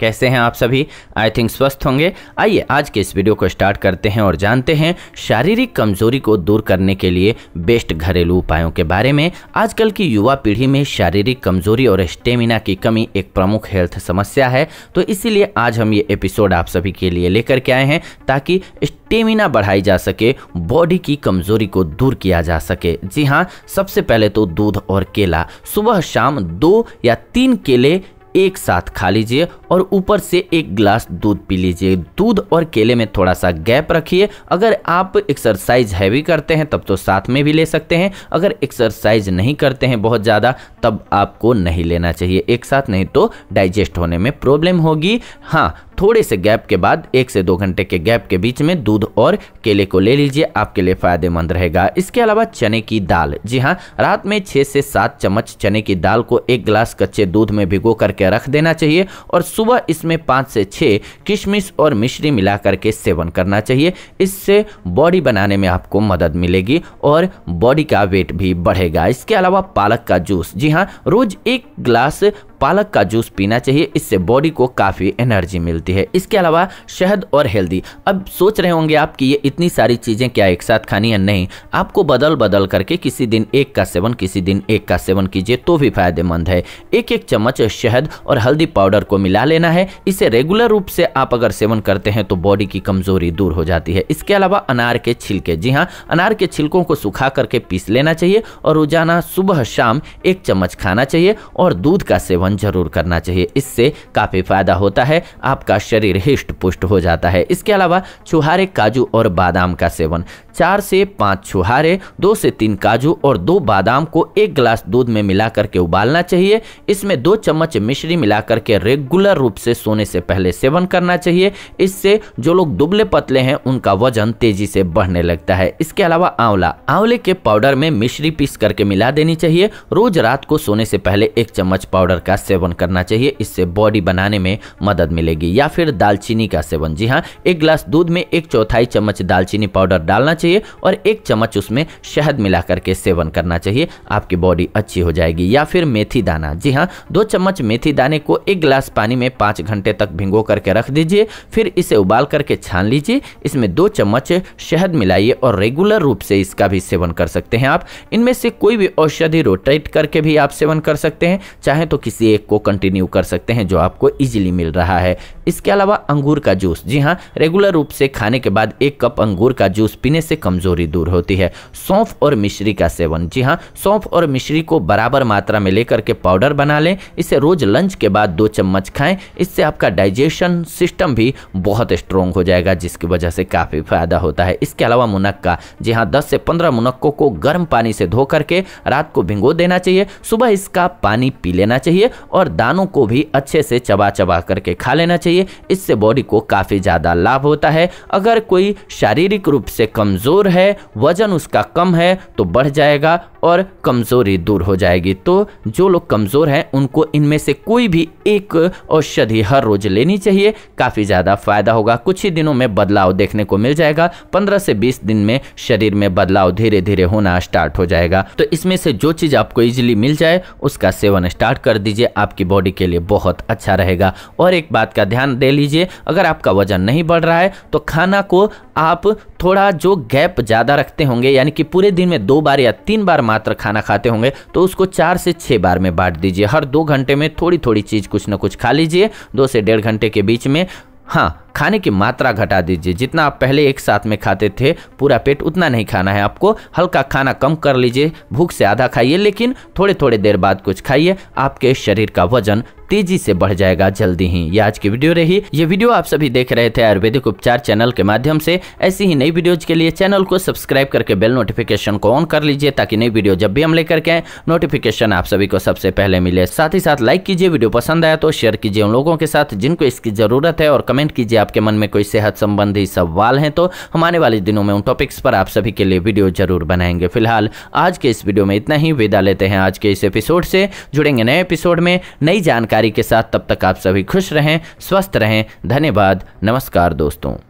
कैसे हैं आप सभी आई थिंक स्वस्थ होंगे आइए आज के इस वीडियो को स्टार्ट करते हैं और जानते हैं शारीरिक कमजोरी को दूर करने के लिए बेस्ट घरेलू उपायों के बारे में आजकल की युवा पीढ़ी में शारीरिक कमजोरी और स्टेमिना की कमी एक प्रमुख हेल्थ समस्या है तो इसीलिए आज हम ये एपिसोड आप सभी के लिए लेकर के आए हैं ताकि स्टेमिना बढ़ाई जा सके बॉडी की कमजोरी को दूर किया जा सके जी हाँ सबसे पहले तो दूध और केला सुबह शाम दो या तीन केले एक साथ खा लीजिए और ऊपर से एक ग्लास दूध पी लीजिए दूध और केले में थोड़ा सा गैप रखिए अगर आप एक्सरसाइज हैवी करते हैं तब तो साथ में भी ले सकते हैं अगर एक्सरसाइज नहीं करते हैं बहुत ज़्यादा तब आपको नहीं लेना चाहिए एक साथ नहीं तो डाइजेस्ट होने में प्रॉब्लम होगी हाँ थोड़े से गैप के बाद एक से दो घंटे के गैप के बीच में दूध और केले को ले लीजिए आपके लिए फ़ायदेमंद रहेगा इसके अलावा चने की दाल जी हाँ रात में छः से सात चम्मच चने की दाल को एक गिलास कच्चे दूध में भिगो करके रख देना चाहिए और सुबह इसमें पाँच से छः किशमिश और मिश्री मिला करके सेवन करना चाहिए इससे बॉडी बनाने में आपको मदद मिलेगी और बॉडी का वेट भी बढ़ेगा इसके अलावा पालक का जूस जी हाँ रोज एक ग्लास पालक का जूस पीना चाहिए इससे बॉडी को काफ़ी एनर्जी मिलती है इसके अलावा शहद और हेल्दी अब सोच रहे होंगे आप कि ये इतनी सारी चीज़ें क्या एक साथ खानी है नहीं आपको बदल बदल करके किसी दिन एक का सेवन किसी दिन एक का सेवन कीजिए तो भी फायदेमंद है एक एक चम्मच शहद और हल्दी पाउडर को मिला लेना है इसे रेगुलर रूप से आप अगर सेवन करते हैं तो बॉडी की कमजोरी दूर हो जाती है इसके अलावा अनार के छिलके जी हाँ अनार के छिलकों को सुखा करके पीस लेना चाहिए और रोजाना सुबह शाम एक चम्मच खाना चाहिए और दूध का सेवन सेवन जरूर करना चाहिए इससे काफ़ी फ़ायदा होता है आपका शरीर हिष्ट पुष्ट हो जाता है इसके अलावा छुहारे काजू और बादाम का सेवन चार से पाँच छुहारे दो से तीन काजू और दो बादाम को एक गिलास दूध में मिला करके उबालना चाहिए इसमें दो चम्मच मिश्री मिला करके रेगुलर रूप से सोने से पहले सेवन करना चाहिए इससे जो लोग दुबले पतले हैं उनका वजन तेजी से बढ़ने लगता है इसके अलावा आंवला आंवले के पाउडर में मिश्री पीस करके मिला देनी चाहिए रोज रात को सोने से पहले एक चम्मच पाउडर का का सेवन करना चाहिए इससे बॉडी बनाने में मदद मिलेगी या फिर दालचीनी का सेवन जी हाँ एक ग्लास दूध में एक चौथाई चम्मच दालचीनी पाउडर डालना चाहिए और एक चम्मच उसमें शहद मिला करके सेवन करना चाहिए आपकी बॉडी अच्छी हो जाएगी या फिर मेथी दाना जी हाँ दो चम्मच मेथी दाने को एक गिलास पानी में पाँच घंटे तक भिंगो करके रख दीजिए फिर इसे उबाल करके छान लीजिए इसमें दो चम्मच शहद मिलाइए और रेगुलर रूप से इसका भी सेवन कर सकते हैं आप इनमें से कोई भी औषधि रोटेट करके भी आप सेवन कर सकते हैं चाहे तो किसी किसी एक को कंटिन्यू कर सकते हैं जो आपको इजीली मिल रहा है इसके अलावा अंगूर का जूस जी हाँ रेगुलर रूप से खाने के बाद एक कप अंगूर का जूस पीने से कमजोरी दूर होती है सौंफ और मिश्री का सेवन जी हाँ सौंफ और मिश्री को बराबर मात्रा में लेकर के पाउडर बना लें इसे रोज लंच के बाद दो चम्मच खाएं इससे आपका डाइजेशन सिस्टम भी बहुत स्ट्रॉन्ग हो जाएगा जिसकी वजह से काफ़ी फायदा होता है इसके अलावा मुनक्का जी हाँ दस से पंद्रह मुनक्कों को गर्म पानी से धो करके रात को भिंगो देना चाहिए सुबह इसका पानी पी लेना चाहिए और दानों को भी अच्छे से चबा चबा करके खा लेना चाहिए चाहिए इससे बॉडी को काफ़ी ज़्यादा लाभ होता है अगर कोई शारीरिक रूप से कमज़ोर है वजन उसका कम है तो बढ़ जाएगा और कमज़ोरी दूर हो जाएगी तो जो लोग कमज़ोर हैं उनको इनमें से कोई भी एक औषधि हर रोज़ लेनी चाहिए काफ़ी ज़्यादा फायदा होगा कुछ ही दिनों में बदलाव देखने को मिल जाएगा पंद्रह से बीस दिन में शरीर में बदलाव धीरे धीरे होना स्टार्ट हो जाएगा तो इसमें से जो चीज़ आपको ईजिली मिल जाए उसका सेवन स्टार्ट कर दीजिए आपकी बॉडी के लिए बहुत अच्छा रहेगा और एक बात का ध्यान दे लीजिए अगर आपका वजन नहीं बढ़ रहा है तो खाना को आप थोड़ा जो गैप ज़्यादा रखते होंगे यानी कि पूरे दिन में दो बार या तीन बार मात्र खाना खाते होंगे तो उसको चार से छः बार में बांट दीजिए हर दो घंटे में थोड़ी थोड़ी चीज़ कुछ ना कुछ खा लीजिए दो से डेढ़ घंटे के बीच में हाँ खाने की मात्रा घटा दीजिए जितना आप पहले एक साथ में खाते थे पूरा पेट उतना नहीं खाना है आपको हल्का खाना कम कर लीजिए भूख से आधा खाइए लेकिन थोड़े थोड़े देर बाद कुछ खाइए आपके शरीर का वजन तेजी से बढ़ जाएगा जल्दी ही ये आज की वीडियो रही ये वीडियो आप सभी देख रहे थे आयुर्वेदिक उपचार चैनल के माध्यम से ऐसी ही नई वीडियोज के लिए चैनल को सब्सक्राइब करके बेल नोटिफिकेशन को ऑन कर लीजिए ताकि नई वीडियो जब भी हम लेकर के आए नोटिफिकेशन आप सभी को सबसे पहले मिले साथ ही साथ लाइक कीजिए वीडियो पसंद आया तो शेयर कीजिए उन लोगों के साथ जिनको इसकी जरूरत है और कमेंट कीजिए आपके मन में कोई सेहत संबंधी सवाल हैं तो हम आने वाले दिनों में उन टॉपिक्स पर आप सभी के लिए वीडियो जरूर बनाएंगे फिलहाल आज के इस वीडियो में इतना ही विदा लेते हैं आज के इस एपिसोड से जुड़ेंगे नए एपिसोड में नई जानकारी के साथ तब तक आप सभी खुश रहें स्वस्थ रहें धन्यवाद नमस्कार दोस्तों